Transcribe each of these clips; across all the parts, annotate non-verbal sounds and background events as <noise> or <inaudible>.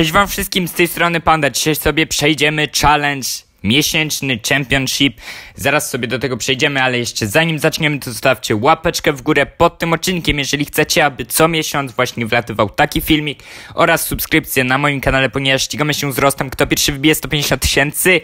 Cześć wam wszystkim, z tej strony Panda. Dzisiaj sobie przejdziemy challenge miesięczny championship. Zaraz sobie do tego przejdziemy, ale jeszcze zanim zaczniemy, to zostawcie łapeczkę w górę pod tym odcinkiem, jeżeli chcecie, aby co miesiąc właśnie wlatywał taki filmik oraz subskrypcję na moim kanale, ponieważ ścigamy się z rostem, kto pierwszy wybije 150 tysięcy,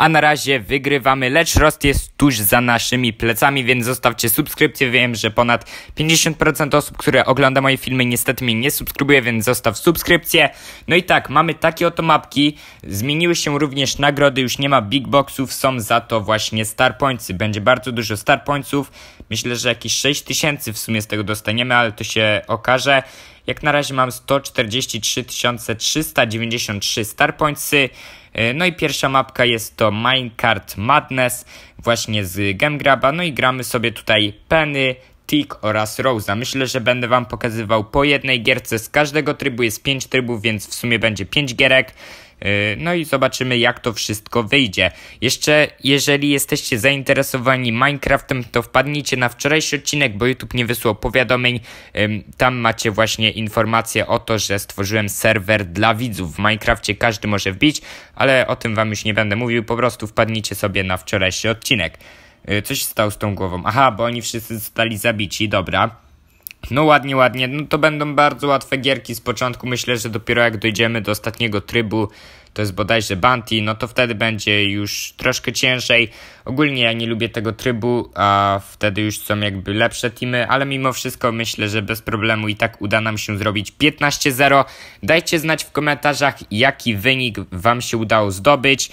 a na razie wygrywamy, lecz rost jest tuż za naszymi plecami, więc zostawcie subskrypcję. Wiem, że ponad 50% osób, które ogląda moje filmy niestety mnie nie subskrybuje, więc zostaw subskrypcję. No i tak, mamy takie oto mapki. Zmieniły się również nagrody, już nie ma big boxów, są za to właśnie starpointsy. Będzie bardzo dużo pointsów. Myślę, że jakieś 6000 w sumie z tego dostaniemy, ale to się okaże. Jak na razie mam 143 393 starpointsy. No i pierwsza mapka jest to Minecart Madness właśnie z GameGraba. No i gramy sobie tutaj Penny, Tick oraz Rosa. Myślę, że będę Wam pokazywał po jednej gierce z każdego trybu. Jest 5 trybów, więc w sumie będzie 5 gierek. Y, no i zobaczymy, jak to wszystko wyjdzie. Jeszcze, jeżeli jesteście zainteresowani Minecraftem, to wpadnijcie na wczorajszy odcinek, bo YouTube nie wysłał powiadomień. Tam macie właśnie informację o to, że stworzyłem serwer dla widzów. W Minecrafcie każdy może wbić, ale o tym wam już nie będę mówił. Po prostu wpadnijcie sobie na wczorajszy odcinek. Y, Coś stało z tą głową. Aha, bo oni wszyscy zostali zabici, dobra. No ładnie, ładnie. No to będą bardzo łatwe gierki z początku. Myślę, że dopiero jak dojdziemy do ostatniego trybu, to jest bodajże Bounty, no to wtedy będzie już troszkę ciężej. Ogólnie ja nie lubię tego trybu, a wtedy już są jakby lepsze teamy, ale mimo wszystko myślę, że bez problemu i tak uda nam się zrobić 15-0. Dajcie znać w komentarzach, jaki wynik Wam się udało zdobyć.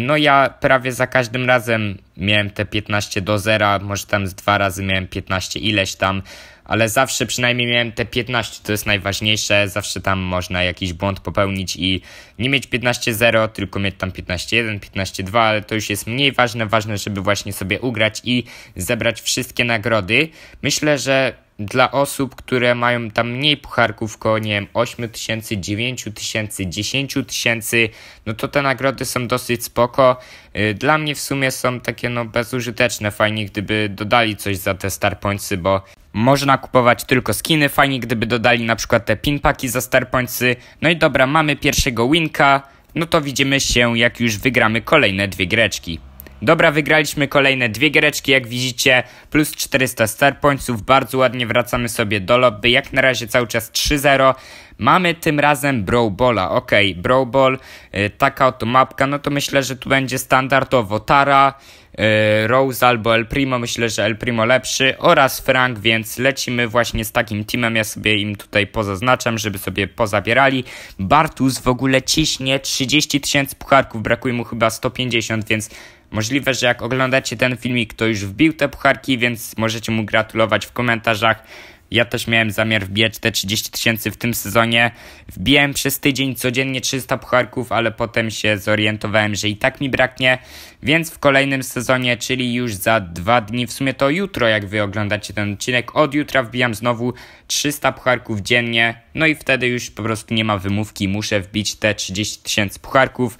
No ja prawie za każdym razem miałem te 15 do 0, może tam z dwa razy miałem 15 ileś tam ale zawsze przynajmniej miałem te 15, to jest najważniejsze, zawsze tam można jakiś błąd popełnić i nie mieć 15-0, tylko mieć tam 15-1, 15-2, ale to już jest mniej ważne, ważne, żeby właśnie sobie ugrać i zebrać wszystkie nagrody. Myślę, że dla osób, które mają tam mniej pucharków, koło nie wiem, 8 tysięcy, 9 tysięcy, 10 tysięcy, no to te nagrody są dosyć spoko. Y, dla mnie w sumie są takie no bezużyteczne, fajnie gdyby dodali coś za te starpońcy, bo można kupować tylko skiny, fajnie gdyby dodali na przykład te pinpaki za starpońcy. No i dobra, mamy pierwszego winka, no to widzimy się jak już wygramy kolejne dwie greczki. Dobra, wygraliśmy kolejne dwie giereczki, jak widzicie, plus 400 star pointsów, bardzo ładnie wracamy sobie do lobby, jak na razie cały czas 3-0. Mamy tym razem Brawlbola, ok, Brawlball, yy, taka oto mapka, no to myślę, że tu będzie standardowo Tara, yy, Rose albo El Primo, myślę, że El Primo lepszy oraz Frank, więc lecimy właśnie z takim teamem, ja sobie im tutaj pozaznaczam, żeby sobie pozabierali. Bartus w ogóle ciśnie 30 tysięcy pucharków, brakuje mu chyba 150, więc Możliwe, że jak oglądacie ten filmik, to już wbił te pucharki, więc możecie mu gratulować w komentarzach. Ja też miałem zamiar wbijać te 30 tysięcy w tym sezonie. Wbijałem przez tydzień codziennie 300 pucharków, ale potem się zorientowałem, że i tak mi braknie. Więc w kolejnym sezonie, czyli już za dwa dni, w sumie to jutro, jak wy oglądacie ten odcinek, od jutra wbijam znowu 300 pucharków dziennie. No i wtedy już po prostu nie ma wymówki, muszę wbić te 30 tysięcy pucharków.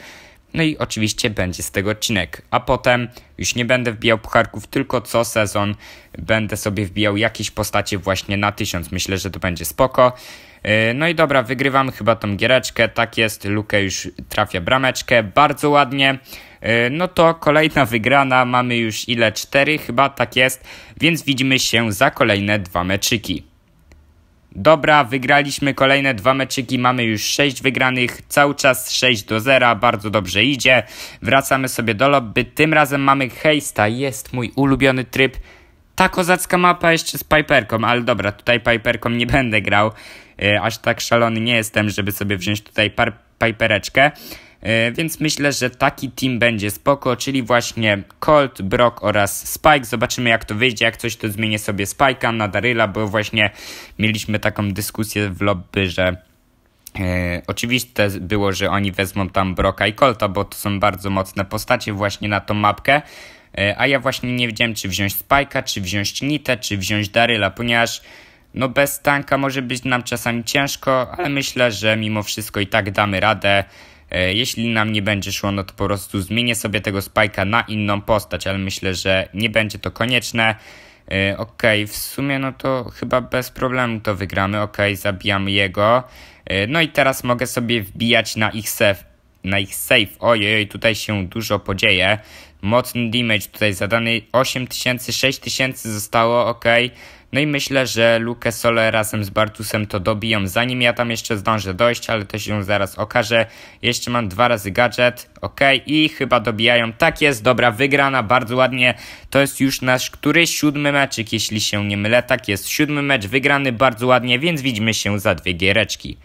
No i oczywiście będzie z tego odcinek. A potem już nie będę wbijał pucharków, tylko co sezon będę sobie wbijał jakieś postacie właśnie na tysiąc. Myślę, że to będzie spoko. Yy, no i dobra, wygrywam chyba tą giereczkę. Tak jest, Luke już trafia brameczkę. Bardzo ładnie. Yy, no to kolejna wygrana. Mamy już ile? Cztery chyba, tak jest. Więc widzimy się za kolejne dwa meczyki. Dobra, wygraliśmy kolejne dwa meczyki, mamy już 6 wygranych, cały czas 6 do 0, bardzo dobrze idzie. Wracamy sobie do lobby, tym razem mamy hejsta, jest mój ulubiony tryb. Ta kozacka mapa jeszcze z Piperką, ale dobra, tutaj Piperką nie będę grał. E, aż tak szalony nie jestem, żeby sobie wziąć tutaj Pipereczkę. E, więc myślę, że taki team będzie spoko, czyli właśnie Colt, Brock oraz Spike. Zobaczymy jak to wyjdzie, jak coś to zmienię sobie Spike'a na Daryla, bo właśnie mieliśmy taką dyskusję w lobby, że E, oczywiste było, że oni wezmą tam Broka i Colta, bo to są bardzo mocne postacie właśnie na tą mapkę. E, a ja właśnie nie wiedziałem, czy wziąć Spike'a, czy wziąć Nitę, czy wziąć Daryla, ponieważ no bez tanka może być nam czasami ciężko, ale myślę, że mimo wszystko i tak damy radę. E, jeśli nam nie będzie szło, no to po prostu zmienię sobie tego spajka na inną postać, ale myślę, że nie będzie to konieczne. E, ok, w sumie no to chyba bez problemu to wygramy. Ok, zabijamy jego. E, no i teraz mogę sobie wbijać na ich sef na ich save. Ojej, tutaj się dużo podzieje. Mocny damage tutaj zadany 8000, 6000 zostało, ok. No i myślę, że Luke Sole razem z Bartusem to dobiją, zanim ja tam jeszcze zdążę dojść, ale to się zaraz okaże. Jeszcze mam dwa razy gadżet, ok, i chyba dobijają. Tak jest, dobra, wygrana, bardzo ładnie. To jest już nasz który siódmy meczyk, jeśli się nie mylę. Tak jest, siódmy mecz wygrany, bardzo ładnie, więc widzimy się za dwie giereczki.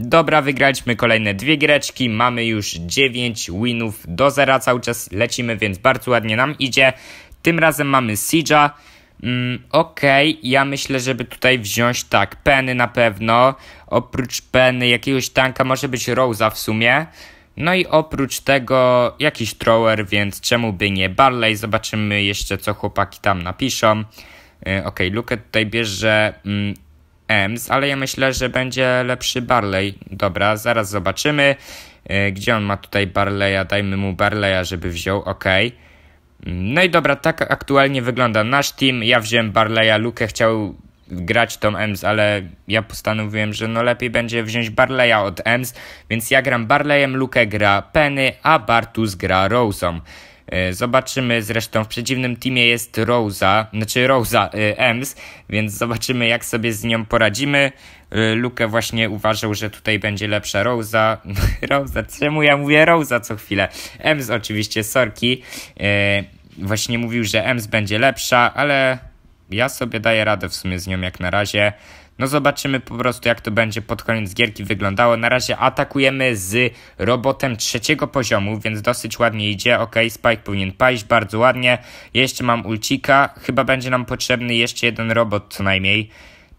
Dobra, wygraliśmy kolejne dwie greczki, mamy już 9 winów do zera, cały czas lecimy, więc bardzo ładnie nam idzie. Tym razem mamy Siege'a. Mm, Okej, okay. ja myślę, żeby tutaj wziąć tak, Penny na pewno, oprócz Penny jakiegoś tanka może być Rose'a w sumie. No i oprócz tego jakiś thrower, więc czemu by nie Barley, zobaczymy jeszcze co chłopaki tam napiszą. Y, okej, okay, Luke tutaj bierze mm, Ems, ale ja myślę, że będzie lepszy Barley. Dobra, zaraz zobaczymy. E, gdzie on ma tutaj Barleya? Dajmy mu Barleya, żeby wziął. Ok. No i dobra, tak aktualnie wygląda nasz team. Ja wziąłem Barleya, Luke chciał grać tą Ems, ale ja postanowiłem, że no lepiej będzie wziąć Barleya od Ems, więc ja gram Barleyem, Luke gra Penny, a Bartus gra Rose'ą. E, zobaczymy, zresztą w przeciwnym teamie jest Rosa, znaczy Rosa e, Ems, więc zobaczymy jak sobie z nią poradzimy. E, Luke właśnie uważał, że tutaj będzie lepsza Rosa. <laughs> Rosa, czemu ja mówię Rosa co chwilę? Ems oczywiście, sorki. Właśnie mówił, że Ems będzie lepsza, ale ja sobie daję radę w sumie z nią jak na razie. No zobaczymy po prostu jak to będzie pod koniec gierki wyglądało. Na razie atakujemy z robotem trzeciego poziomu, więc dosyć ładnie idzie. Ok, Spike powinien paść bardzo ładnie. Jeszcze mam ulcika. Chyba będzie nam potrzebny jeszcze jeden robot co najmniej.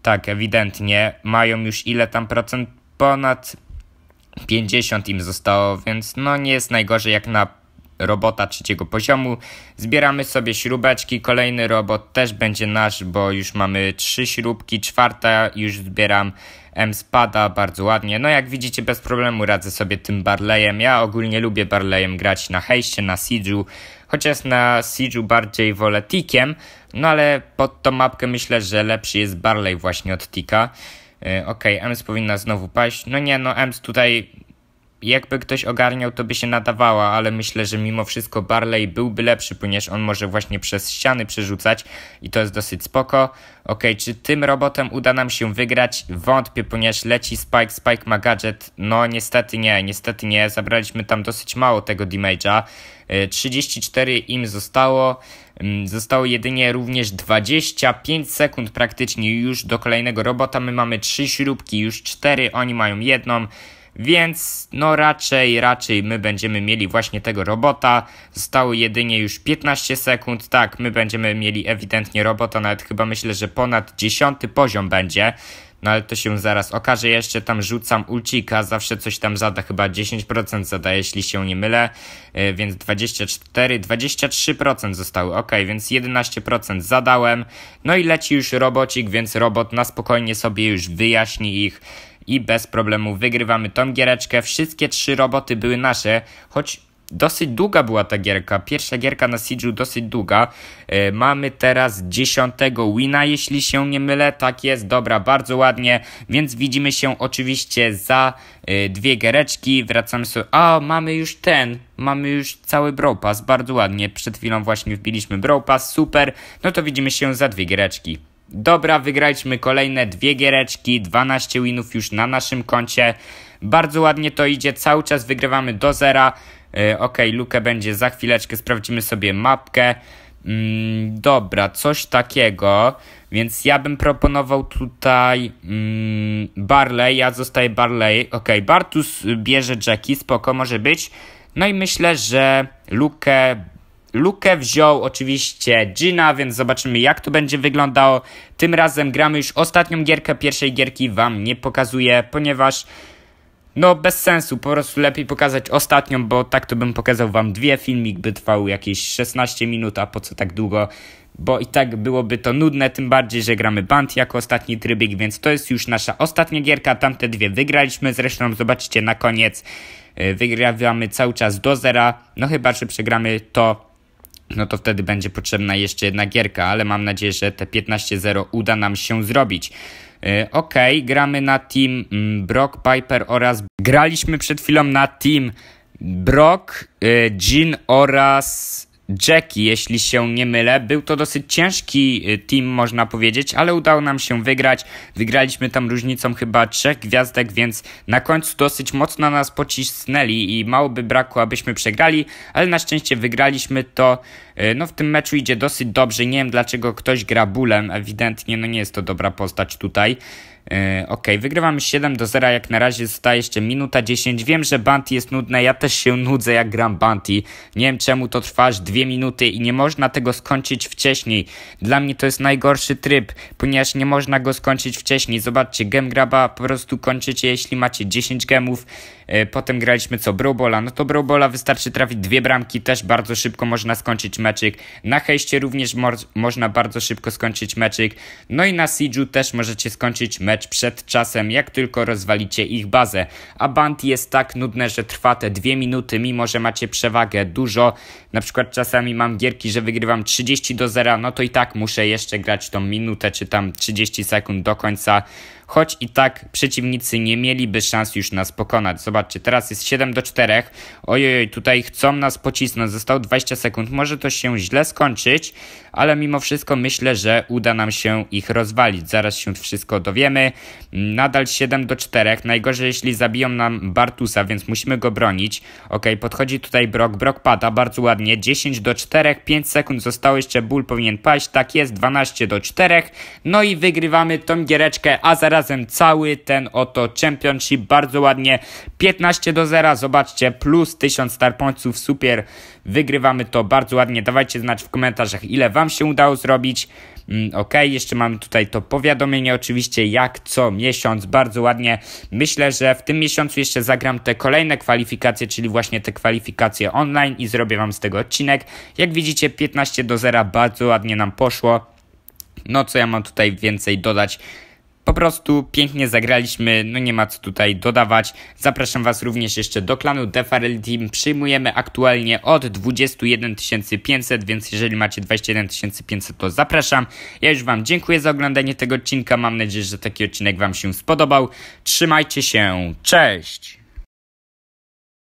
Tak, ewidentnie. Mają już ile tam procent? Ponad 50 im zostało, więc no nie jest najgorzej jak na robota trzeciego poziomu. Zbieramy sobie śrubeczki, kolejny robot też będzie nasz, bo już mamy trzy śrubki, czwarta już zbieram M spada bardzo ładnie. No jak widzicie bez problemu radzę sobie tym Barleyem. Ja ogólnie lubię Barleyem grać na hejście, na Siege'u, chociaż na Siege'u bardziej wolę Tikiem, no ale pod tą mapkę myślę, że lepszy jest Barley właśnie od Tika. Y, okej, okay, Ems powinna znowu paść. No nie, no Ems tutaj jakby ktoś ogarniał, to by się nadawała, ale myślę, że mimo wszystko Barley byłby lepszy, ponieważ on może właśnie przez ściany przerzucać i to jest dosyć spoko. Ok, czy tym robotem uda nam się wygrać? Wątpię, ponieważ leci Spike, Spike ma gadżet. No niestety nie, niestety nie, zabraliśmy tam dosyć mało tego damage'a. 34 y, im zostało. Mm, zostało jedynie również 25 sekund praktycznie już do kolejnego robota. My mamy 3 śrubki, już 4, oni mają jedną. Więc no raczej, raczej my będziemy mieli właśnie tego robota. Zostało jedynie już 15 sekund. Tak, my będziemy mieli ewidentnie robota, nawet chyba myślę, że ponad 10 poziom będzie. No ale to się zaraz okaże. Jeszcze tam rzucam ulcika, zawsze coś tam zada, chyba 10% zada, jeśli się nie mylę. Yy, więc 24, 23% zostały. Ok, więc 11% zadałem. No i leci już robocik, więc robot na spokojnie sobie już wyjaśni ich i bez problemu wygrywamy tą giereczkę. Wszystkie trzy roboty były nasze, choć dosyć długa była ta gierka. Pierwsza gierka na Siege'u dosyć długa. Yy, mamy teraz dziesiątego wina, jeśli się nie mylę. Tak jest, dobra, bardzo ładnie. Więc widzimy się oczywiście za yy, dwie giereczki. Wracamy sobie. A, mamy już ten. Mamy już cały Brawl Pass, bardzo ładnie. Przed chwilą właśnie wbiliśmy Brawl Pass, super. No to widzimy się za dwie giereczki. Dobra, wygraliśmy kolejne dwie giereczki, 12 winów już na naszym koncie. Bardzo ładnie to idzie, cały czas wygrywamy do zera. Yy, e, ok, lukę będzie za chwileczkę, sprawdzimy sobie mapkę. Mm, dobra, coś takiego. Więc ja bym proponował tutaj mm, Barley, ja zostaję Barley. Ok, Bartus bierze Jackie, spoko może być. No i myślę, że Luke Lukę wziął oczywiście Gina, więc zobaczymy jak to będzie wyglądało. Tym razem gramy już ostatnią gierkę, pierwszej gierki wam nie pokazuję, ponieważ no bez sensu, po prostu lepiej pokazać ostatnią, bo tak to bym pokazał wam dwie, filmik by trwał jakieś 16 minut, a po co tak długo? Bo i tak byłoby to nudne, tym bardziej, że gramy Band jako ostatni trybik, więc to jest już nasza ostatnia gierka, tamte dwie wygraliśmy, zresztą zobaczycie na koniec, yy, wygrywamy cały czas do zera, no chyba, że przegramy to no to wtedy będzie potrzebna jeszcze jedna gierka, ale mam nadzieję, że te 15-0 uda nam się zrobić. E, ok, gramy na team mm, Brock Piper oraz graliśmy przed chwilą na team Brock, e, Jean oraz Jackie, jeśli się nie mylę. Był to dosyć ciężki y, team, można powiedzieć, ale udało nam się wygrać. Wygraliśmy tam różnicą chyba trzech gwiazdek, więc na końcu dosyć mocno nas pocisnęli i mało by brakło, abyśmy przegrali, ale na szczęście wygraliśmy to. Y, no w tym meczu idzie dosyć dobrze. Nie wiem dlaczego ktoś gra bólem, ewidentnie no nie jest to dobra postać tutaj. E, ok, wygrywam 7 do 0, jak na razie zostaje jeszcze minuta 10. Wiem, że Banty jest nudne, ja też się nudzę jak gram Banty. Nie wiem czemu to trwa aż 2 minuty i nie można tego skończyć wcześniej. Dla mnie to jest najgorszy tryb, ponieważ nie można go skończyć wcześniej. Zobaczcie, gem graba po prostu kończycie, jeśli macie 10 gemów. E, potem graliśmy co? Brobola. No to Brobola wystarczy trafić dwie bramki, też bardzo szybko można skończyć meczyk. Na hejście również mo można bardzo szybko skończyć meczyk. No i na Siju też możecie skończyć meczyk mecz przed czasem, jak tylko rozwalicie ich bazę. A band jest tak nudne, że trwa te dwie minuty, mimo że macie przewagę dużo. Na przykład czasami mam gierki, że wygrywam 30 do 0, no to i tak muszę jeszcze grać tą minutę czy tam 30 sekund do końca choć i tak przeciwnicy nie mieliby szans już nas pokonać. Zobaczcie, teraz jest 7 do 4. Ojej, tutaj chcą nas pocisnąć, zostało 20 sekund. Może to się źle skończyć, ale mimo wszystko myślę, że uda nam się ich rozwalić. Zaraz się wszystko dowiemy. Nadal 7 do 4. Najgorzej, jeśli zabiją nam Bartusa, więc musimy go bronić. Ok, podchodzi tutaj Brok. Brok pada bardzo ładnie. 10 do 4, 5 sekund zostało jeszcze. Ból powinien paść. Tak jest, 12 do 4. No i wygrywamy tą giereczkę, a zaraz razem cały ten oto Championship bardzo ładnie 15 do 0, zobaczcie, plus 1000 pointsów super, wygrywamy to bardzo ładnie, dawajcie znać w komentarzach ile Wam się udało zrobić, mm, ok, jeszcze mamy tutaj to powiadomienie oczywiście jak co miesiąc, bardzo ładnie, myślę, że w tym miesiącu jeszcze zagram te kolejne kwalifikacje, czyli właśnie te kwalifikacje online i zrobię Wam z tego odcinek, jak widzicie 15 do 0 bardzo ładnie nam poszło, no co ja mam tutaj więcej dodać, po prostu pięknie zagraliśmy, no nie ma co tutaj dodawać. Zapraszam Was również jeszcze do klanu Defarel Team. Przyjmujemy aktualnie od 21 500, więc jeżeli macie 21 500 to zapraszam. Ja już Wam dziękuję za oglądanie tego odcinka. Mam nadzieję, że taki odcinek Wam się spodobał. Trzymajcie się, cześć!